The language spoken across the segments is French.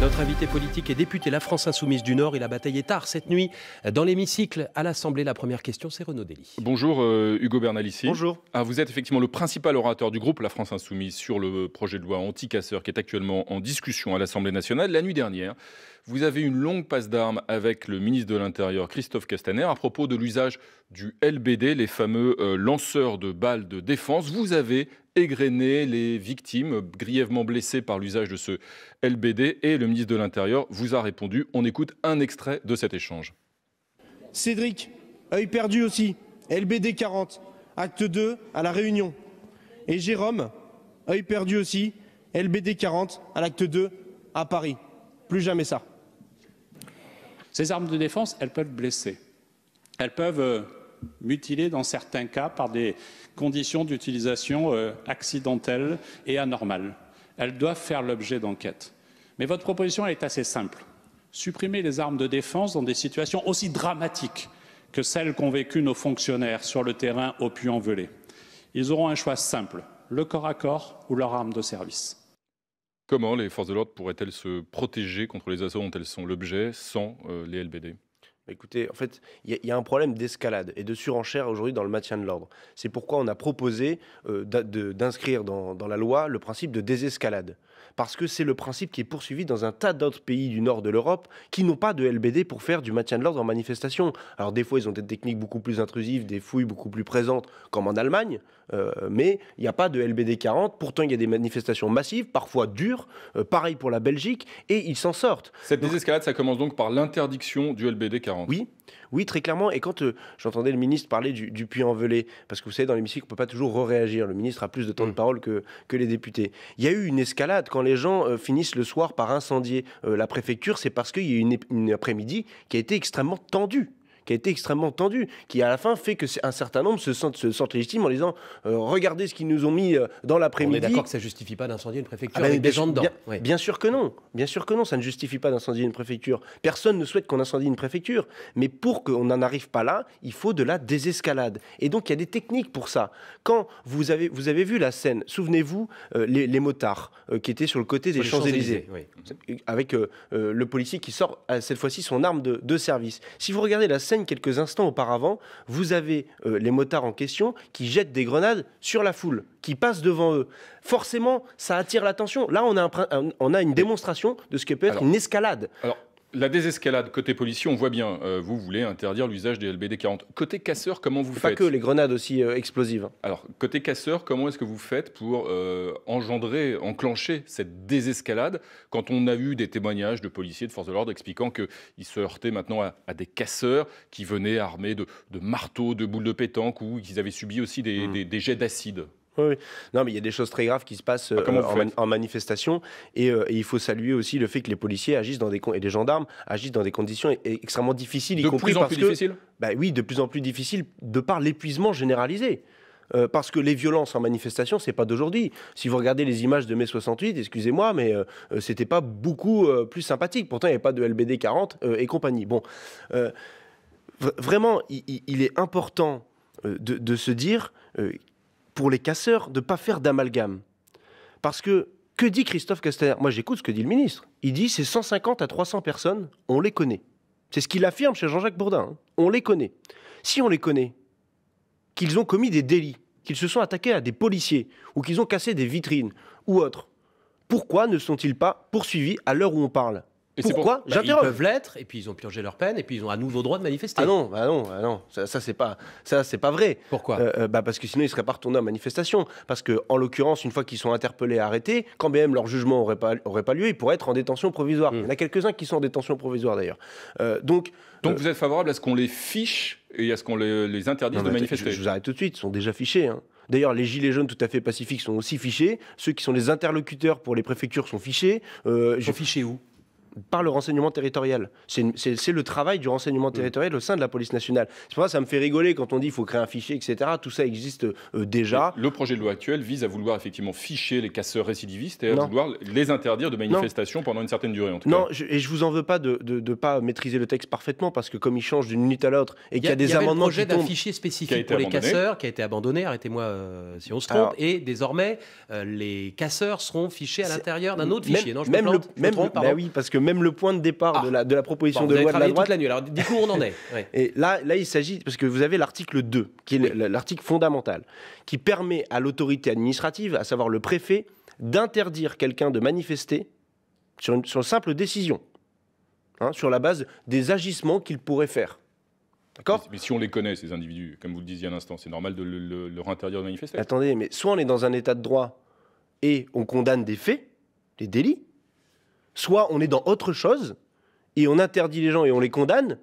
Notre invité politique est député La France Insoumise du Nord. Il a bataillé tard cette nuit dans l'hémicycle à l'Assemblée. La première question, c'est Renaud Dely. Bonjour euh, Hugo Bernalici. Bonjour. Ah, vous êtes effectivement le principal orateur du groupe La France Insoumise sur le projet de loi anti-casseurs qui est actuellement en discussion à l'Assemblée nationale. La nuit dernière, vous avez une longue passe d'armes avec le ministre de l'Intérieur, Christophe Castaner, à propos de l'usage du LBD, les fameux euh, lanceurs de balles de défense. Vous avez égrené les victimes grièvement blessées par l'usage de ce LBD et le ministre de l'Intérieur vous a répondu. On écoute un extrait de cet échange. Cédric, œil perdu aussi, LBD 40, acte 2 à La Réunion. Et Jérôme, œil perdu aussi, LBD 40 à l'acte 2 à Paris. Plus jamais ça. Ces armes de défense, elles peuvent blesser. Elles peuvent euh, mutiler dans certains cas par des conditions d'utilisation euh, accidentelles et anormales. Elles doivent faire l'objet d'enquêtes. Mais votre proposition est assez simple. Supprimer les armes de défense dans des situations aussi dramatiques que celles qu'ont vécues nos fonctionnaires sur le terrain au puits en Ils auront un choix simple, le corps à corps ou leur arme de service. Comment les forces de l'ordre pourraient-elles se protéger contre les assauts dont elles sont l'objet sans euh, les LBD bah, Écoutez, en fait, il y, a un problème d'escalade et de surenchère aujourd'hui dans le maintien de l'ordre. C'est pourquoi on a proposé euh, d'inscrire dans, la loi le principe de désescalade parce que c'est le principe qui est poursuivi dans un tas d'autres pays du nord de l'Europe qui n'ont pas de LBD pour faire du maintien de l'ordre en manifestation. Alors des fois, ils ont des techniques beaucoup plus intrusives, des fouilles beaucoup plus présentes, comme en Allemagne, euh, mais il n'y a pas de LBD 40. Pourtant, il y a des manifestations massives, parfois dures, euh, pareil pour la Belgique, et ils s'en sortent. Cette désescalade, ça commence donc par l'interdiction du LBD 40. Oui, oui, très clairement. Et quand euh, j'entendais le ministre parler du, puits puits parce que vous savez, dans l'hémicycle, on ne peut pas toujours réagir. Le ministre a plus de temps de mm. parole que, que les députés. Il y a eu une escalade. Quand les gens euh, finissent le soir par incendier euh, la préfecture, c'est parce qu'il y a eu une après-midi qui a été extrêmement tendue qui a été extrêmement tendu, qui à la fin fait que un certain nombre se sentent, se sentent légitimes en disant euh, regardez ce qu'ils nous ont mis euh, dans l'après-midi. On est d'accord que ça justifie pas d'incendier une préfecture ah ben, avec des gens dedans. Bien, sûr que non, bien sûr que non, ça ne justifie pas d'incendier une préfecture. Personne ne souhaite qu'on incendie une préfecture, mais pour qu'on n'en arrive pas là, il faut de la désescalade. Et donc il y a des techniques pour ça. Quand vous avez, vous avez vu la scène, souvenez-vous euh, les, motards qui étaient sur le côté des Champs-Élysées, avec le policier qui sort cette fois-ci son arme de, de service. Si vous regardez la scène quelques instants auparavant, vous avez euh, les motards en question qui jettent des grenades sur la foule, qui passent devant eux. Forcément, ça attire l'attention. Là, on a, une démonstration de ce que peut être une escalade la désescalade côté policier, on voit bien, euh, vous voulez interdire l'usage des LBD 40. Côté casseurs, comment vous faites Pas que les grenades aussi euh, explosives. Hein. Alors, côté casseur, comment est-ce que vous faites pour euh, engendrer, enclencher cette désescalade quand on a eu des témoignages de policiers, de forces de l'ordre expliquant qu'ils se heurtaient maintenant à, des casseurs qui venaient armés de, marteaux, de boules de pétanque ou qu'ils avaient subi aussi des hmm. jets d'acide non, mais il y a des choses très graves qui se passent ah, euh, en, manifestation. Euh, et, il faut saluer aussi le fait que les policiers agissent dans des et les gendarmes agissent dans des conditions e-, e-, extrêmement difficiles, y compris plus en plus que, Bah oui, de plus en plus difficile de par l'épuisement généralisé. Euh, parce que les violences en manifestation, c'est pas d'aujourd'hui. Si vous regardez les images de mai 68, excusez-moi, mais ce c'était pas beaucoup plus sympathique. Pourtant, il n'y avait pas de LBD 40 et compagnie. Bon, vraiment, il, est important de, de se dire pour les casseurs de ne pas faire d'amalgame. Parce que, que dit Christophe Castaner Moi, j'écoute ce que dit le ministre. Il dit c'est 150 à 300 personnes, on les connaît. C'est ce qu'il affirme chez Jean-Jacques Bourdin. Hein. On les connaît. Si on les connaît, qu'ils ont commis des délits, qu'ils se sont attaqués à des policiers, ou qu'ils ont cassé des vitrines, ou autres, pourquoi ne sont-ils pas poursuivis à l'heure où on parle et Pourquoi bah, Ils peuvent l'être, et puis ils ont purgé leur peine, et puis ils ont à nouveau droit de manifester. Ah non, bah non, bah non, ça, c'est pas, ça c'est pas vrai. Pourquoi euh, euh, bah parce que sinon ils seraient pas retournés en manifestation. Parce que en l'occurrence, une fois qu'ils sont interpellés, arrêtés, quand même leur jugement aurait pas, aurait pas lieu, ils pourraient être en détention provisoire. Hmm. Il y en a quelques uns qui sont en détention provisoire d'ailleurs. Euh, donc. Donc vous êtes favorable à ce qu'on les fiche et à ce qu'on les, interdise de manifester je, vous arrête tout de suite. Ils sont déjà fichés. Hein. D'ailleurs, les gilets jaunes tout à fait pacifiques sont aussi fichés. Ceux qui sont les interlocuteurs pour les préfectures sont fichés. Euh, sont fichés où par le renseignement territorial. C'est le travail du renseignement mm. territorial au sein de la police nationale. C'est pour ça que ça me fait rigoler quand on dit qu'il faut créer un fichier, etc. Tout ça existe euh, déjà. Le projet de loi actuel vise à vouloir effectivement ficher les casseurs récidivistes et à vouloir les interdire de manifestation pendant une certaine durée. En tout cas. Je, et je vous en veux pas de ne pas maîtriser le texte parfaitement parce que comme il change d'une minute à l'autre et qu'il y a, des y a Le projet d'un fichier spécifique pour les casseurs qui a été abandonné, arrêtez-moi euh, si on se trompe, et désormais euh, les casseurs seront fichés à l'intérieur d'un autre fichier. non, je me parce que même le point de départ de, ah. la, de proposition de loi de la droite. Toute la nuit. Alors, du coup, on en est. Et là, là, il s'agit parce que vous avez l'article 2, qui est l'article fondamental, qui permet à l'autorité administrative, à savoir le préfet, d'interdire quelqu'un de manifester sur une, sur simple décision, hein, sur la base des agissements qu'il pourrait faire. D'accord mais, si on les connaît, ces individus, comme vous le disiez à l'instant, c'est normal de leur interdire de manifester. Attendez, mais soit on est dans un état de droit et on condamne des faits, des délits, Soit on est dans autre chose et on interdit les gens et on les condamne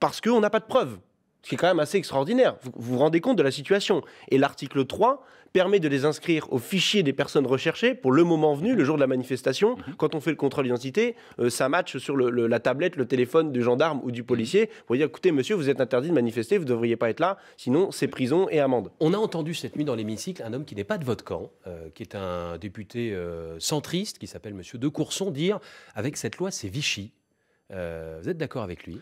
parce qu'on n'a pas de preuves. Ce qui est quand même assez extraordinaire. Vous vous, rendez compte de la situation. Et l'article 3 permet de les inscrire au fichier des personnes recherchées pour le moment venu, le jour de la manifestation. Mhm. Quand on fait le contrôle d'identité, euh, ça matche sur la tablette, le téléphone du gendarme ou du policier pour dire écoutez, monsieur, vous êtes interdit de manifester, vous ne devriez pas être là, sinon c'est prison et amende. On a entendu cette nuit dans l'hémicycle un homme qui n'est pas de votre camp, euh, qui est un député euh, centriste, qui s'appelle monsieur De Courson, dire avec cette loi, c'est Vichy. vous êtes d'accord avec lui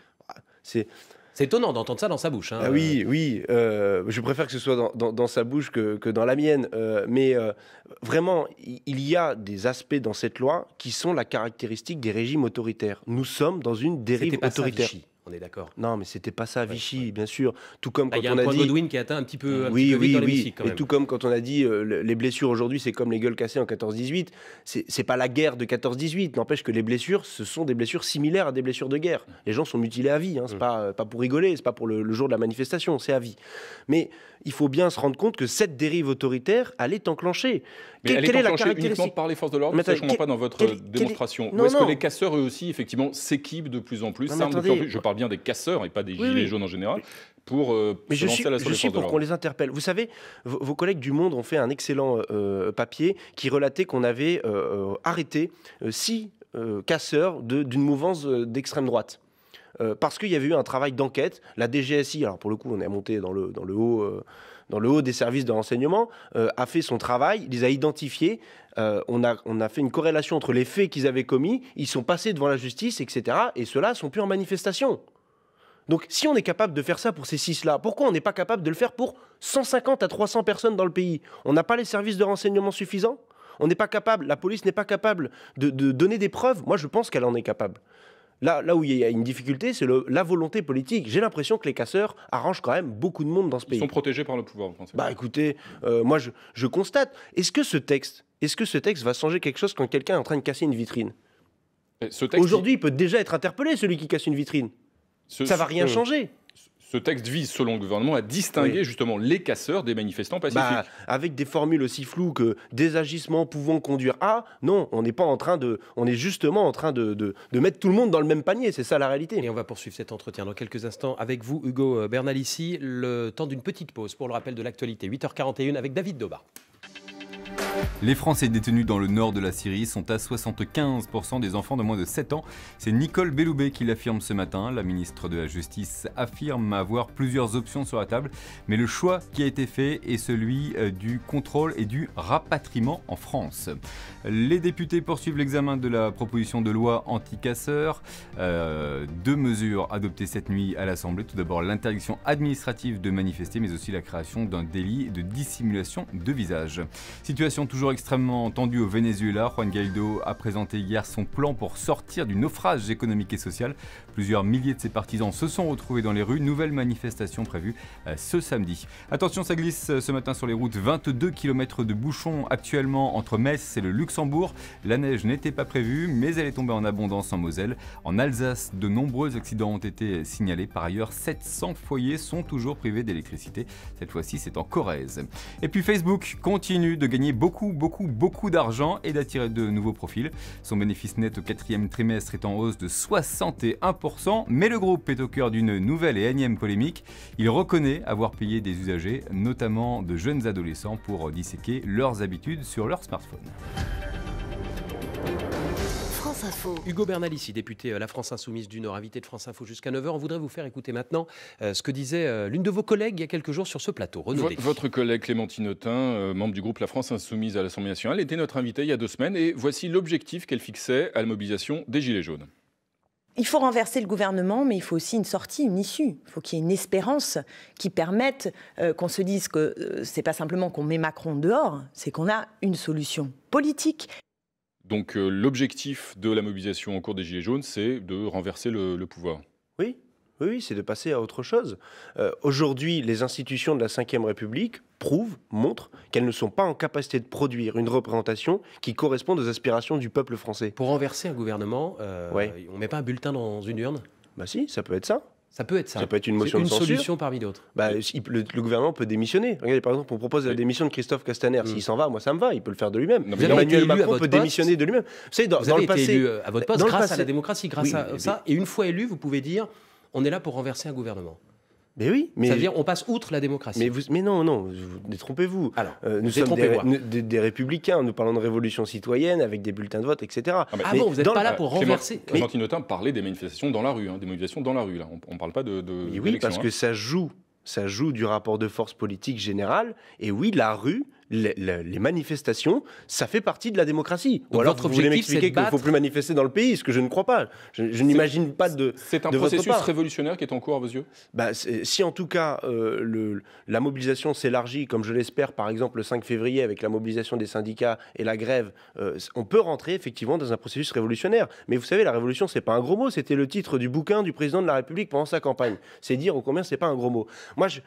c'est c'est étonnant d'entendre ça dans sa bouche. Hein. Ah oui, oui. Euh, je préfère que ce soit dans, sa bouche que, dans la mienne. Euh, mais euh, vraiment, il y a des aspects dans cette loi qui sont la caractéristique des régimes autoritaires. Nous sommes dans une dérive autoritaire d'accord. Non, mais c'était pas ça, Vichy, bien sûr. Tout comme quand y a on un a dit. qui atteint un petit peu. oui, oui, oui. Et tout comme quand on a dit euh, les blessures aujourd'hui, c'est comme les gueules cassées en 14-18. C'est pas la guerre de 14-18. N'empêche que les blessures, ce sont des blessures similaires à des blessures de guerre. Les gens sont mutilés à vie. Hein. C'est mm. pas, euh, pas pour rigoler, c'est pas pour le, jour de la manifestation, c'est à vie. Mais il faut bien se rendre compte que cette dérive autoritaire, allait est enclenchée. est quelle est la uniquement par les forces de l'ordre, pas dans votre euh, démonstration. est-ce que les casseurs, eux aussi, effectivement, s'équipent de plus en plus, Je parle des casseurs et pas des gilets jaunes en général. Pour, euh, Mais je suis, je suis pour qu'on les interpelle. Vous savez, vos, collègues du Monde ont fait un excellent euh, papier qui relatait qu'on avait euh, arrêté six casseurs d'une mouvance d'extrême droite. parce qu'il y avait eu un travail d'enquête. La DGSI, alors pour le coup, on est monté dans le, dans le haut, dans le haut des services de renseignement, euh, a fait son travail, les a identifiés. Euh, on, a, fait une corrélation entre les faits qu'ils avaient commis, ils sont passés devant la justice, etc. Et ceux-là sont plus en manifestation. Donc si on est capable de faire ça pour ces six-là, pourquoi on n'est pas capable de le faire pour 150 à 300 personnes dans le pays On n'a pas les services de renseignement suffisants On n'est pas capable, la police n'est pas capable de donner des preuves Moi je pense qu'elle en est capable. Là, où il y a une difficulté, c'est la volonté politique. J'ai l'impression que les casseurs arrangent quand même beaucoup de monde dans ce pays. Ils sont protégés par le pouvoir, en Bah écoutez, euh, moi je, constate. Est-ce que ce texte, est que ce texte va changer quelque chose quand quelqu'un est en train de casser une vitrine Aujourd'hui, il peut déjà être interpellé, celui qui casse une vitrine. ça va rien euh, changer ce texte vise, selon le gouvernement, à distinguer justement les casseurs des manifestants bah, pacifiques. avec des formules aussi floues que des agissements pouvant conduire à, non, on n'est pas en train de, on est justement en train de, mettre tout le monde dans le même panier. C'est ça la réalité. Et on va poursuivre cet entretien dans quelques instants avec vous, Hugo euh, Bernalici, le temps d'une petite pause pour le rappel de l'actualité. 8h41 avec David Doba. Les Français détenus dans le nord de la Syrie sont à 75% des enfants de moins de 7 ans. C'est Nicole Belloubet qui l'affirme ce matin. La ministre de la Justice affirme avoir plusieurs options sur la table, mais le choix qui a été fait est celui euh, du contrôle et du rapatriement en France. Les députés poursuivent l'examen de la proposition de loi anti-casseurs. Euh, deux mesures adoptées cette nuit à l'Assemblée. Tout d'abord l'interdiction administrative de manifester, mais aussi la création d'un délit de dissimulation de visage. Situation toujours toujours extrêmement tendu au Venezuela, Juan Guaido a présenté hier son plan pour sortir du naufrage économique et social. Plusieurs milliers de ses partisans se sont retrouvés dans les rues. Nouvelle manifestation prévue euh, ce samedi. Attention, ça glisse euh, ce matin sur les routes. 22 km de bouchons actuellement entre Metz et le Luxembourg. La neige n'était pas prévue, mais elle est tombée en abondance en Moselle. En Alsace, de nombreux accidents ont été signalés. Par ailleurs, 700 foyers sont toujours privés d'électricité. Cette fois-ci, c'est en Corrèze. Et puis Facebook continue de gagner beaucoup beaucoup, beaucoup, d'argent et d'attirer de nouveaux profils. Son bénéfice net au quatrième trimestre est en hausse de 61%, mais le groupe est au cœur d'une nouvelle et énième polémique. Il reconnaît avoir payé des usagers, notamment de jeunes adolescents, pour disséquer leurs habitudes sur leur smartphone. Hugo Bernal ici, député euh, La France Insoumise du Nord, invité de France Info jusqu'à 9h. On voudrait vous faire écouter maintenant euh, ce que disait euh, l'une de vos collègues il y a quelques jours sur ce plateau. votre collègue Clémentine Autain, membre du groupe La France Insoumise à l'Assemblée nationale, était notre invitée il y a deux semaines et voici l'objectif qu'elle fixait à la mobilisation des Gilets jaunes. Il faut renverser le gouvernement, mais il faut aussi une sortie, une issue. Il faut qu'il y ait une espérance qui permette qu'on se dise que c'est pas simplement qu'on met Macron dehors, c'est qu'on a une solution politique donc euh, l'objectif de la mobilisation en cours des Gilets jaunes, c'est de renverser le, pouvoir. Oui, oui, c'est de passer à autre chose. Euh, aujourd'hui, les institutions de la Ve République prouvent, montrent qu'elles ne sont pas en capacité de produire une représentation qui corresponde aux aspirations du peuple français. Pour renverser un gouvernement, euh, on ne met pas un bulletin dans une urne Bah si, ça peut être ça. Ça peut être ça. Ça peut être une motion de censure. solution parmi d'autres. Bah, le, gouvernement peut démissionner. Regardez, par exemple, on propose la démission de Christophe Castaner. S'il mm. s'en va, moi, ça me va. Il peut le faire de lui-même. Emmanuel Macron peut démissionner de lui-même. Vous dans, été élu euh, à votre poste grâce à la démocratie, grâce à ça. Et une fois élu, vous pouvez dire on est là pour renverser un gouvernement. Mais oui, mais. Ça veut dire on passe outre la démocratie. Mais, non, non, détrompez-vous. Alors, euh, nous sommes des, républicains, nous parlons de révolution citoyenne avec des bulletins de vote, etc. Ah, ah bon, vous n'êtes pas là pour ah, renverser. Clémentine Autain parlait des manifestations dans la rue, hein, des manifestations dans la rue, là. On ne parle pas de. oui, parce hein. que ça joue. Ça joue du rapport de force politique général. Et oui, la rue, les, manifestations, ça fait partie de la démocratie. Ou alors, vous voulez m'expliquer qu'il ne faut plus manifester dans le pays, ce que je ne crois pas. Je, n'imagine pas de. C'est un processus révolutionnaire qui est en cours à vos yeux bah, Si en tout cas euh, le, la mobilisation s'élargit, comme je l'espère, par exemple le 5 février, avec la mobilisation des syndicats et la grève, euh, on peut rentrer effectivement dans un processus révolutionnaire. Mais vous savez, la révolution, c'est pas un gros mot. C'était le titre du bouquin du président de la République pendant sa campagne. C'est dire au combien c'est pas un gros mot. Moi, je,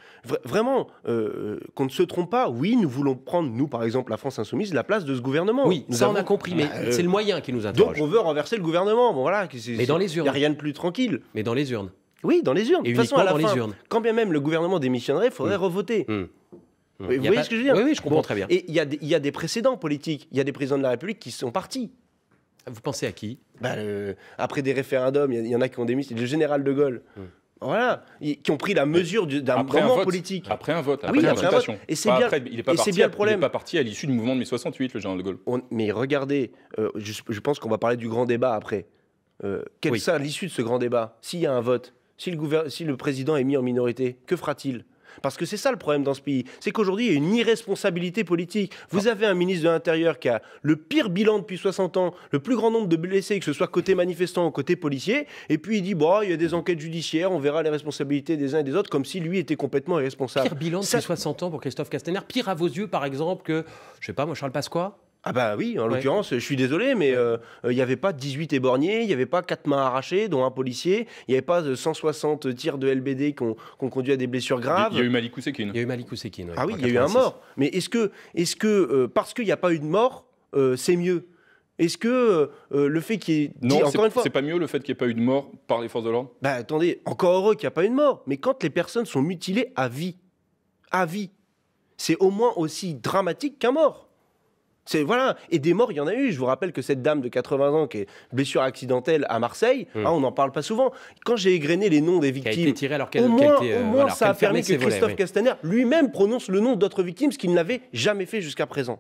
vraiment, euh, qu'on ne se trompe pas, oui, nous voulons nous, par exemple, la France Insoumise, la place de ce gouvernement. Oui, ça on a compris, mais euh, c'est le moyen qui nous interroge. Donc on veut renverser le gouvernement. Bon, voilà, mais dans les urnes. Il n'y a rien de plus tranquille. Mais dans les urnes. Oui, dans les urnes. Et de toute dans les urnes. quand bien même le gouvernement démissionnerait, il faudrait mm. revoter. Mm. Vous mm. voyez ce que je veux dire Oui, oui, je comprends très bien. Et il y, y, a des précédents politiques. Il y a des présidents de la République qui sont partis. Vous pensez à qui bah, Après des référendums, il y, y, en a qui ont démissionné. Le général de Gaulle. Voilà, qui ont pris la mesure d'un moment politique. Après un vote, après, une après Et c'est bien, le problème. Il n'est pas parti à l'issue du mouvement de mai 68, le général de Gaulle. mais regardez, euh, je, pense qu'on va parler du grand débat après. quel euh, quelle oui. l'issue de ce grand débat S'il y a un vote, si le, si le président est mis en minorité, que fera-t-il parce que c'est ça le problème dans ce pays. C'est qu'aujourd'hui, il y a une irresponsabilité politique. Vous avez un ministre de l'Intérieur qui a le pire bilan depuis 60 ans, le plus grand nombre de blessés, que ce soit côté manifestant ou côté policier, et puis il dit bon, il y a des enquêtes judiciaires, on verra les responsabilités des uns et des autres, comme si lui était complètement irresponsable. Pire bilan depuis 60 ans pour Christophe Castaner. Pire à vos yeux, par exemple, que, je sais pas, moi, Charles Pasqua ah bah oui, en l'occurrence, je suis désolé, mais euh, euh, il n'y avait pas 18 éborgnés, il n'y avait pas 4 mains arrachées, dont un policier, il n'y avait pas 160 euh, tirs de LBD qui ont conduit à des blessures graves. Il y a eu Malik Il y a eu Malik Ah oui, il y a eu un mort. Mais est-ce que, est que parce qu'il n'y a pas eu de mort, c'est mieux est-ce que le fait qu'il y ait. Non, c'est pas mieux le fait qu'il n'y ait pas eu de mort par les forces de l'ordre Bah attendez, encore heureux qu'il n'y a pas eu de mort. Mais quand les personnes sont mutilées à vie, à vie, c'est au moins aussi dramatique qu'un mort. C'est voilà. Et des morts, il y en a eu. Je vous rappelle que cette dame de 80 ans qui est blessure accidentelle à Marseille, hmm. hein, on n'en parle pas souvent. Quand j'ai égrené les noms des victimes, au moins, ça a permis que Christophe Castaner lui-même prononce le nom d'autres victimes, ce qu'il n'avait jamais fait jusqu'à présent.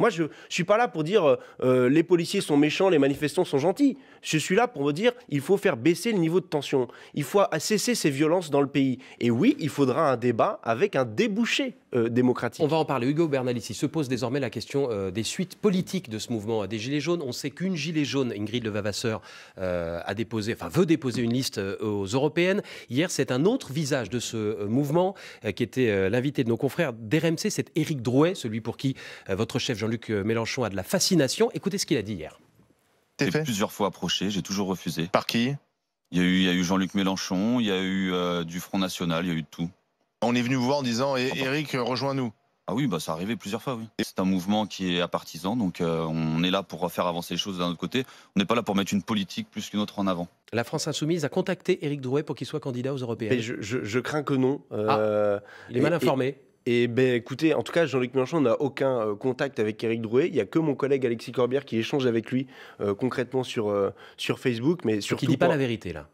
Moi, je ne suis pas là pour dire euh, euh, les policiers sont méchants, les manifestants sont gentils. Je suis là pour vous dire il faut faire baisser le niveau de tension. Il faut cesser ces violences dans le pays. Et oui, il faudra un débat avec un débouché. Euh, On va en parler. Hugo Bernalici se pose désormais la question euh, des suites politiques de ce mouvement des Gilets jaunes. On sait qu'une Gilet jaune, Ingrid Levavasseur, euh, a déposé, enfin, veut déposer une liste aux européennes. Hier, c'est un autre visage de ce mouvement qui était l'invité de nos confrères d'RMC. C'est Éric Drouet, celui pour qui votre chef Jean-Luc Mélenchon a de la fascination. Écoutez ce qu'il a dit hier. J'ai plusieurs fois approché, j'ai toujours refusé. Par qui il y a eu, Jean-Luc Mélenchon, il y a eu du Front National, il y a eu de tout. On est venu vous voir en disant Éric, eh, Eric, rejoins-nous. Ah oui, bah ça arrivé plusieurs fois, oui. C'est un mouvement qui est à partisans, donc euh, on est là pour faire avancer les choses d'un autre côté. On n'est pas là pour mettre une politique plus qu'une autre en avant. La France Insoumise a contacté Éric Drouet pour qu'il soit candidat aux Européennes. Je, je, crains que non. Euh, ah, il est mal informé. Et, ben, écoutez, en tout cas, Jean-Luc Mélenchon n'a aucun euh, contact avec Éric Drouet. Il n'y a que mon collègue Alexis Corbière qui échange avec lui euh, concrètement sur, sur Facebook. Mais surtout. Qui ne dit pas la vérité, là.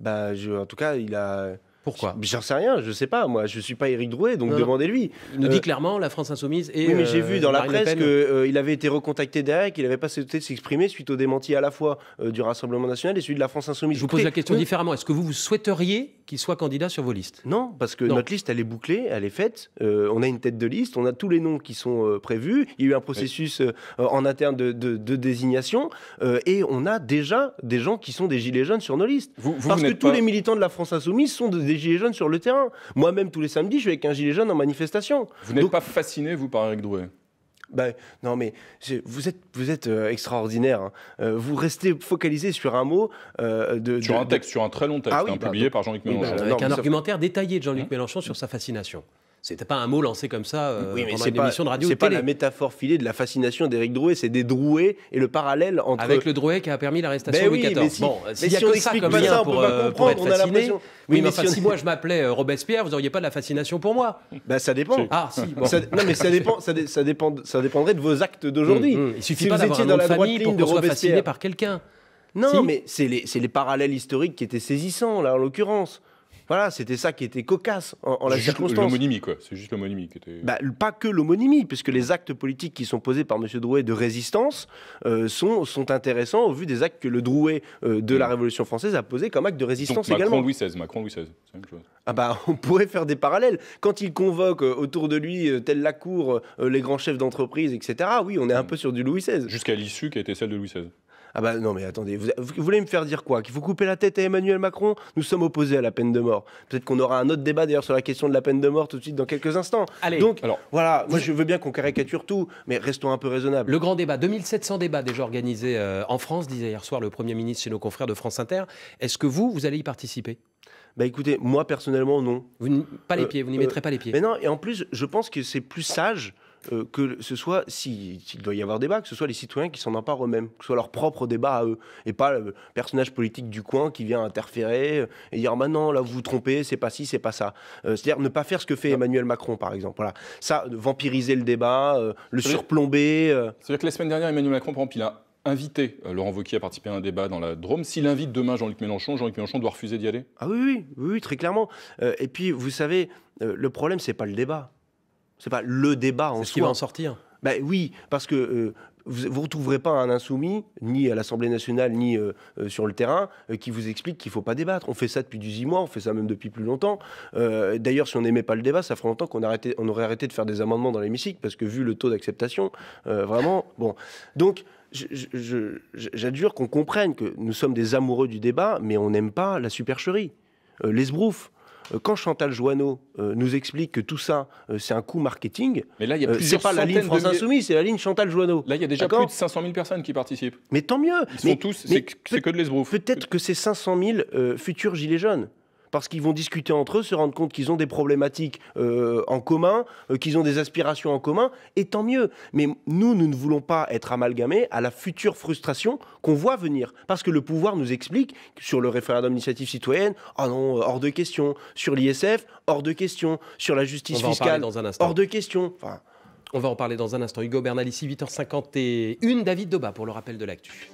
Bah, en tout cas, il a. Pourquoi J'en sais rien, je sais pas. Moi, je suis pas Éric Drouet, donc demandez-lui. Il nous dit euh, clairement la France insoumise et. Oui, mais j'ai euh, vu dans la presse qu'il euh, avait été recontacté derrière, qu'il n'avait pas souhaité s'exprimer suite au démenti à la fois du Rassemblement national et celui de la France insoumise. Je vous pose la question différemment. Est-ce que vous vous souhaiteriez qu'il soit candidat sur vos listes Non, parce que notre liste, elle est bouclée, elle est faite. on a une tête de liste, on a tous les noms qui sont prévus. Il y a eu un processus en interne de, désignation et on a déjà des gens qui sont des gilets jaunes sur nos listes. parce que tous les militants de la France insoumise sont des gilets jaunes sur le terrain. Moi-même, tous les samedis, je vais avec un gilet jaune en manifestation. Vous n'êtes pas fasciné, vous, par Eric Drouet ben, non, mais vous êtes, euh, extraordinaire. Hein. Euh, vous restez focalisé sur un mot. Euh, de, sur un texte, sur un très long ah texte, hein, bah, publié par Jean-Luc bah, Mélenchon. avec un argumentaire détaillé de Jean-Luc mmh. Mélenchon sur sa fascination. C'était pas un mot lancé comme ça euh, pendant une émission de radio. C'est pas la métaphore filée de la fascination d'Éric Drouet, c'est des Drouets et le parallèle entre. Avec le Drouet qui a permis l'arrestation ben de oui, Louis XIV. Mais si, bon, s'il si y a que ça comme lien pour, euh, pour, être on fasciné. oui, mais, si, moi je m'appelais euh, Robespierre, vous n'auriez pas de la fascination pour moi. Ben ça dépend. Ah si. Bon. Ça, non mais ça dépend, ça, dépend, ça dépendrait de vos actes d'aujourd'hui. Hum, hum. Il suffit si pas d'avoir dans la de famille pour qu'on fasciné par quelqu'un. Non, mais c'est les parallèles historiques qui étaient saisissants là en l'occurrence. Voilà, c'était ça qui était cocasse en, la circonstance. L'homonymie, quoi. C'est juste l'homonymie qui était. Bah, pas que l'homonymie, puisque les actes politiques qui sont posés par M. Drouet de résistance euh, sont, sont intéressants au vu des actes que le Drouet euh, de la mm. Révolution française a posés comme acte de résistance Donc, également. Macron Louis XVI, Macron Louis XVI, c'est la même chose. Ah bah, on pourrait faire des parallèles. Quand il convoque euh, autour de lui, telle la cour, les grands chefs d'entreprise, etc., oui, on est un mm. peu sur du Louis XVI. Jusqu'à l'issue qui a été celle de Louis XVI. Ah bah non, mais attendez, vous, voulez me faire dire quoi Qu'il faut couper la tête à Emmanuel Macron Nous sommes opposés à la peine de mort. Peut-être qu'on aura un autre débat d'ailleurs sur la question de la peine de mort tout de suite dans quelques instants. Allez, Donc alors, voilà, moi je veux bien qu'on caricature tout, mais restons un peu raisonnables. Le grand débat, 2700 débats déjà organisés euh, en France, disait hier soir le Premier ministre chez nos confrères de France Inter. Est-ce que vous, vous allez y participer bah écoutez, moi personnellement, non. Vous pas les euh, pieds, vous n'y mettrez euh, pas les pieds. Mais non, et en plus, je pense que c'est plus sage euh, que ce soit, s'il doit y avoir débat, que ce soit les citoyens qui s'en emparent eux-mêmes, que ce soit leur propre débat à eux, et pas le personnage politique du coin qui vient interférer euh, et dire maintenant, bah là vous vous trompez, c'est pas ci, c'est pas ça. Euh, c'est-à-dire ne pas faire ce que fait Emmanuel Macron, par exemple. Voilà. Ça, vampiriser le débat, le surplomber. C'est-à-dire que la semaine dernière, Emmanuel Macron, par exemple, il a invité Laurent Wauquiez à participer à un débat dans la Drôme. S'il invite demain Jean-Luc Mélenchon, Jean-Luc Mélenchon doit refuser d'y aller Ah oui, oui, très clairement. et puis, vous savez, le problème, c'est pas le débat n'est pas le débat en soi. ce qui va en sortir. Ben oui, parce que euh, vous ne retrouverez pas un insoumis, ni à l'Assemblée nationale, ni euh, euh, sur le terrain, qui vous explique qu'il ne faut pas débattre. On fait ça depuis 18 mois, on fait ça même depuis plus longtemps. D'ailleurs, si on n'aimait pas le débat, ça ferait longtemps qu'on on aurait arrêté de faire des amendements dans l'hémicycle, parce que vu le taux d'acceptation, vraiment, bon. Donc, j'adjure qu'on comprenne que nous sommes des amoureux du débat, mais on n'aime pas la supercherie, l'esbrouf. Euh, quand Chantal Joanneau nous explique que tout ça, euh, c'est un coût marketing, mais là, euh, pas la ligne France Insoumise, c'est la ligne Chantal Joanneau. Là, il y a déjà plus de 500 000 personnes qui participent. Mais tant mieux. Ils sont tous, c'est que de l'esbrouf. Peut-être que c'est 500 000 futurs gilets jaunes parce qu'ils vont discuter entre eux, se rendre compte qu'ils ont des problématiques euh, en commun, euh, qu'ils ont des aspirations en commun, et tant mieux. Mais nous, nous ne voulons pas être amalgamés à la future frustration qu'on voit venir, parce que le pouvoir nous explique sur le référendum d'initiative citoyenne, ah non, euh, hors de question, sur l'ISF, hors de question, sur la justice fiscale, hors de question. on va en parler dans un instant. Hugo Bernal, ici 8h51. David Doba pour le rappel de l'actu.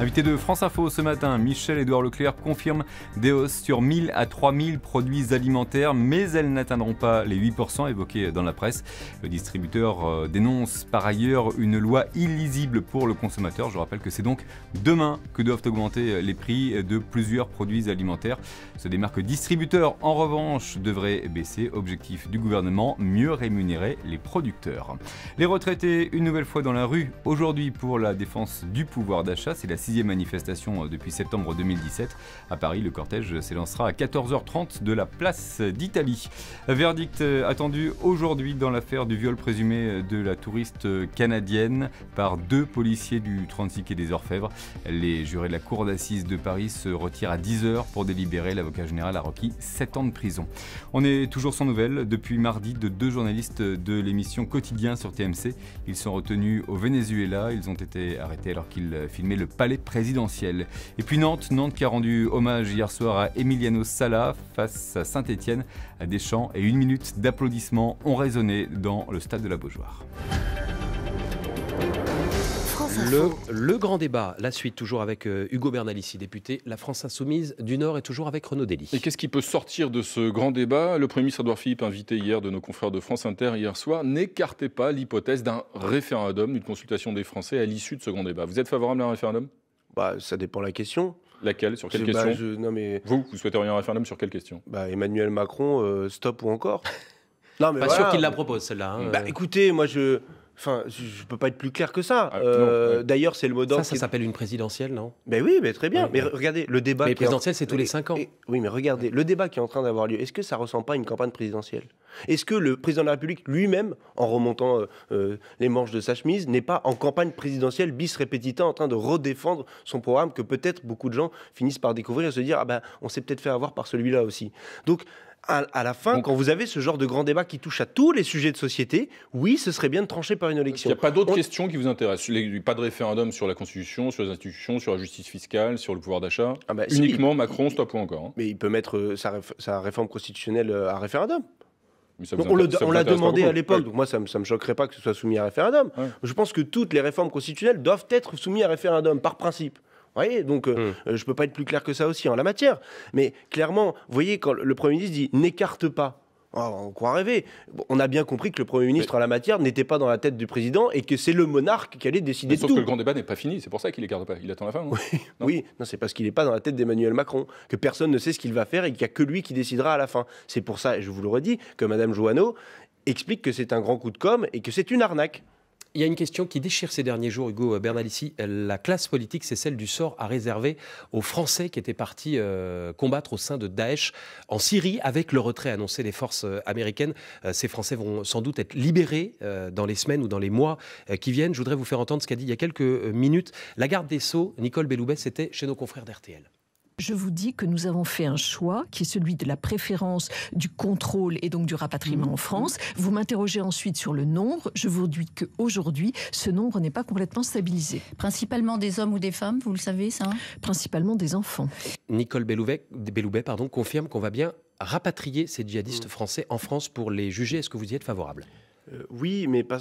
Invité de France Info ce matin, Michel-Édouard Leclerc confirme des hausses sur 1000 à 3000 produits alimentaires, mais elles n'atteindront pas les 8% évoqués dans la presse. Le distributeur euh, dénonce par ailleurs une loi illisible pour le consommateur. Je rappelle que c'est donc demain que doivent augmenter les prix de plusieurs produits alimentaires. Ce démarque marques distributeurs, en revanche, devrait baisser. Objectif du gouvernement, mieux rémunérer les producteurs. Les retraités, une nouvelle fois dans la rue, aujourd'hui pour la défense du pouvoir d'achat c'est la sixième manifestation euh, depuis septembre 2017. À Paris, le cortège s'élancera à 14h30 de la place d'Italie. Verdict euh, attendu aujourd'hui dans l'affaire du viol présumé euh, de la touriste canadienne par deux policiers du 36 et des Orfèvres. Les jurés de la cour d'assises de Paris se retirent à 10h pour délibérer. L'avocat général a requis 7 ans de prison. On est toujours sans nouvelles depuis mardi de deux journalistes de l'émission Quotidien sur TMC. Ils sont retenus au Venezuela. Ils ont été arrêtés alors qu'ils filmaient le palais présidentiel. Et puis Nantes, Nantes qui a rendu hommage hier soir à Emiliano Sala face à saint étienne à Deschamps et une minute d'applaudissements ont résonné dans le stade de la Beaujoire le, le, grand débat, la suite, toujours avec euh, Hugo ici député La France Insoumise du Nord est toujours avec Renaud Dely. Et qu'est-ce qui peut sortir de ce grand débat Le Premier ministre Edouard Philippe, invité hier de nos confrères de France Inter hier soir, n'écartez pas l'hypothèse d'un référendum, d'une consultation des Français à l'issue de ce grand débat. Vous êtes favorable à un référendum bah, Ça dépend la question. Laquelle Sur quelle bah, question Vous, vous souhaitez un référendum sur quelle question bah, Emmanuel Macron, euh, stop ou encore non, mais Pas sûr qu'il la propose, celle-là. Hein. Bah, écoutez, moi, je, Enfin, je peux pas être plus clair que ça. Ah, euh, d'ailleurs, c'est le mot d'ordre. Ça, ça s'appelle une présidentielle, non Ben oui, mais très bien. mais regardez, le débat. Mais présidentielle, c'est tous les cinq ans. oui, mais regardez, le débat qui est en train d'avoir lieu, est-ce que ça ressemble pas à une campagne présidentielle Est-ce que le président de la République lui-même, en remontant euh, euh, les manches de sa chemise, n'est pas en campagne présidentielle bis répétita en train de redéfendre son programme que peut-être beaucoup de gens finissent par découvrir et se dire Ah ben, on s'est peut-être fait avoir par celui-là aussi. Donc, à, la fin, quand vous avez ce genre de grand débat qui touche à tous les sujets de société, oui, ce serait bien de trancher par une élection. Il n'y a pas d'autres questions qui vous intéressent Pas de référendum sur la Constitution, sur les institutions, sur la justice fiscale, sur le pouvoir d'achat ah bah, Uniquement Macron, stop ou encore. Hein. Mais il peut mettre euh, sa, réforme constitutionnelle euh, à référendum. on, l'a demandé à l'époque, donc moi ça ne me, choquerait pas que ce soit soumis à référendum. Je pense que toutes les réformes constitutionnelles doivent être soumises à référendum, par principe voyez, donc euh, hmm. euh, je ne peux pas être plus clair que ça aussi en la matière. Mais clairement, vous voyez, quand le Premier ministre dit n'écarte pas, oh, on croit rêver. On a bien compris que le Premier ministre en la matière n'était pas dans la tête du président et que c'est le monarque qui allait décider tout. sauf que le grand débat n'est pas fini, c'est pour ça qu'il n'écarte pas. Il attend la fin. oui, non, c'est parce qu'il n'est pas dans la tête d'Emmanuel Macron, que personne ne sait ce qu'il va faire et qu'il n'y a que lui qui décidera à la fin. C'est pour ça, et je vous le redis, que Mme Joanneau explique que c'est un grand coup de com' et que c'est une arnaque. Il y a une question qui déchire ces derniers jours, Hugo Bernalici. La classe politique, c'est celle du sort à réserver aux Français qui étaient partis euh, combattre au sein de Daesh en Syrie avec le retrait annoncé des forces euh, américaines. Euh, ces Français vont sans doute être libérés dans les semaines ou dans les mois qui viennent. Je voudrais vous faire entendre ce qu'a dit il y a quelques minutes la garde des Sceaux, Nicole Belloubet, c'était chez nos confrères d'RTL je vous dis que nous avons fait un choix qui est celui de la préférence du contrôle et donc du rapatriement en mhm. France. Vous m'interrogez ensuite sur le nombre. Je vous dis qu'aujourd'hui, ce nombre n'est pas complètement stabilisé. Principalement des hommes ou des femmes, vous le savez ça hein Principalement des enfants. Nicole Belloubet, pardon, confirme qu'on va bien rapatrier ces djihadistes mm. français en France pour les juger. Est-ce que vous y êtes favorable euh, oui, mais pas,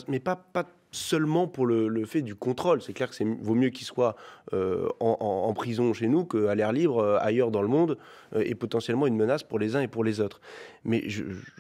seulement pour le, fait du contrôle. C'est clair que c'est vaut mieux qu'il soit euh, en, prison chez nous qu'à l'air libre euh, ailleurs dans le monde et potentiellement une menace pour les uns et pour les autres. Mais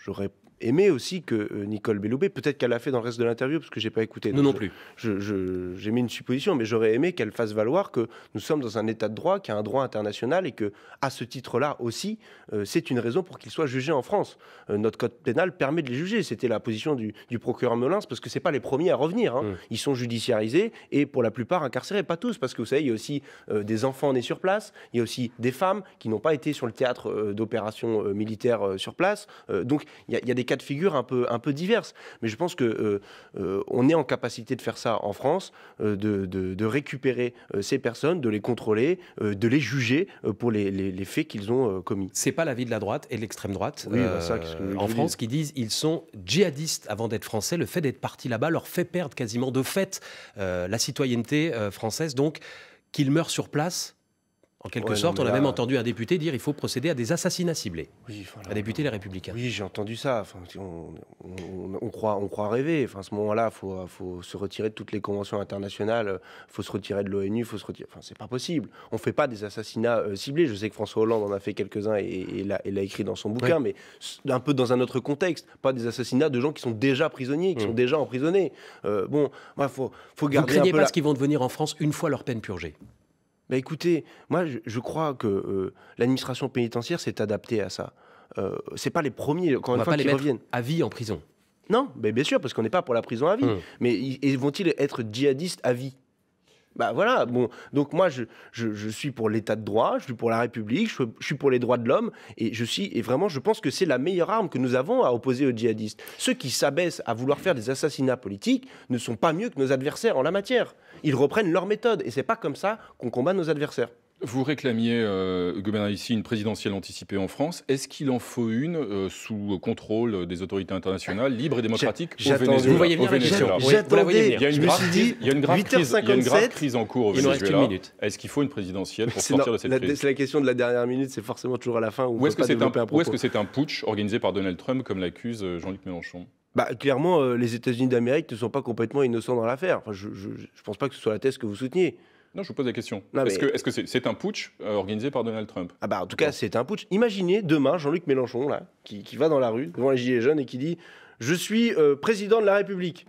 j'aurais aimé aussi que euh, Nicole Belloubet, peut-être qu'elle l'a fait dans le reste de l'interview, parce que j'ai pas écouté. Nous non plus. J'ai mis une supposition, mais j'aurais aimé qu'elle fasse valoir que nous sommes dans un état de droit, qui a un droit international, et que, à ce titre-là aussi, euh, c'est une raison pour qu'ils soient jugés en France. Euh, notre code pénal permet de les juger. C'était la position du, procureur Melins, parce que c'est pas les premiers à revenir. Hein. Mmh. Ils sont judiciarisés et pour la plupart incarcérés, pas tous, parce que vous savez, il y a aussi des enfants nés sur place, il y a aussi des femmes qui n'ont pas été sur le théâtre d'opérations militaires sur place. donc, il y, y a des cas de figure un peu, un peu diverses. Mais je pense que euh, euh, on est en capacité de faire ça en France, euh, de, récupérer ces personnes, de les contrôler, de les juger pour les, faits qu'ils ont commis. C'est pas l'avis de la droite et de l'extrême droite bah en France qui disent ils sont djihadistes avant d'être français. Le fait d'être parti là-bas leur fait perdre quasiment de fait la citoyenneté française. Donc qu'ils meurent sur place en quelque sorte, on a même entendu un député dire il faut procéder à des assassinats ciblés. Oui, un député Les Républicains. Oui, j'ai entendu ça. on, croit, on croit rêver. Enfin, à ce moment-là, il faut, se retirer de toutes les conventions internationales, il faut se retirer de l'ONU, faut se retirer. Enfin, c'est pas possible. On ne fait pas des assassinats euh, ciblés. Je sais que François Hollande en a fait quelques-uns et, et, l'a écrit dans son bouquin, mais un peu dans un autre contexte. Pas des assassinats de gens qui sont déjà prisonniers, qui mmh. sont déjà emprisonnés. Euh, bon, il faut, faut, garder. Vous craignez pas ce qu'ils vont devenir en France une fois leur peine purgée bah, écoutez, moi je, crois que euh, l'administration pénitentiaire s'est adaptée à ça. Euh, Ce n'est pas les premiers quand une reviennent à vie en prison. Non, mais bien sûr parce qu'on n'est pas pour la prison à vie. Hmm. Mais vont-ils être djihadistes à vie bah voilà, bon, donc moi je, je, suis pour l'état de droit, je suis pour la République, je, suis pour les droits de l'homme, et je suis, et vraiment je pense que c'est la meilleure arme que nous avons à opposer aux djihadistes. Ceux qui s'abaissent à vouloir faire des assassinats politiques ne sont pas mieux que nos adversaires en la matière. Ils reprennent leur méthode. Et c'est pas comme ça qu'on combat nos adversaires. Vous réclamiez, euh, ici, une présidentielle anticipée en France. Est-ce qu'il en faut une euh, sous contrôle des autorités internationales, libres et démocratique? au Venezuela Vous voyez vous la voyez venir. Il y a une grave, crise, en cours. il nous reste une minute. cours Est-ce qu'il faut une présidentielle pour sortir de cette crise C'est la question de la dernière minute, c'est forcément toujours à la fin. ou est-ce que c'est un, est -ce un putsch organisé par Donald Trump comme l'accuse euh, Jean-Luc Mélenchon bah, clairement, euh, les États-Unis d'Amérique ne sont pas complètement innocents dans l'affaire. je ne pense pas que ce soit la thèse que vous souteniez. Non, je vous pose la question. Est-ce que c'est -ce un putsch euh, organisé par Donald Trump ah bah, En tout cas, c'est un putsch. Imaginez demain Jean-Luc Mélenchon, là, qui, qui, va dans la rue devant les Gilets jaunes et qui dit Je suis euh, président de la République.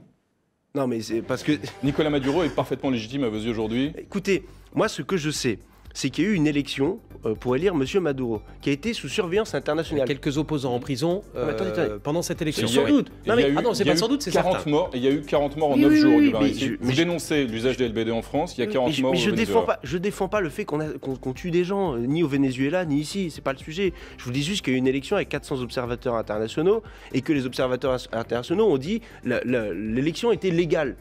Non, mais c'est parce que. Nicolas Maduro est parfaitement légitime à vos yeux aujourd'hui Écoutez, moi, ce que je sais, c'est qu'il y a eu une élection euh, pour élire M. Maduro, qui a été sous surveillance internationale. Il quelques opposants en prison ah, euh, pendant cette élection. Sans doute. ah non, c'est pas sans doute, c'est Morts, il y a eu 40 morts en 9 jours. au Vous dénoncez l'usage des LBD en France, il y a 40 morts je, au défends pas, je défends pas le fait qu'on tue des gens, euh, ni au Venezuela, ni ici, ce n'est pas le sujet. Je vous dis juste qu'il y a eu une élection avec 400 observateurs internationaux, et que les observateurs internationaux ont dit l'élection était légale.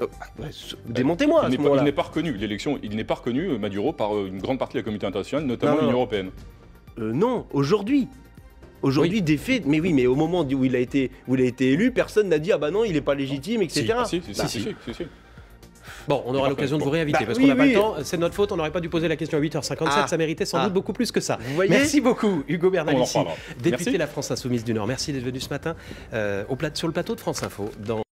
Euh, ah, bah, démontez-moi. Il, n'est pas reconnu. L'élection, il n'est pas reconnu euh, Maduro par euh, une grande partie de la communauté internationale, notamment l'Union européenne. non, aujourd'hui. Aujourd'hui, des faits. Mais oui, mais au moment où il a été, où il a été élu, personne n'a dit ah bah non, il n'est pas légitime, etc. Bah, si, si, si, Bon, on aura l'occasion de vous réinviter bah parce qu'on n'a pas le temps. C'est notre faute. On n'aurait pas dû poser la question à 8h57. Ah. ça méritait sans ah. doute beaucoup plus que ça. Merci beaucoup, Hugo Bernalici, député de la France Insoumise du Nord. Merci d'être venu ce matin sur le plateau de France Info.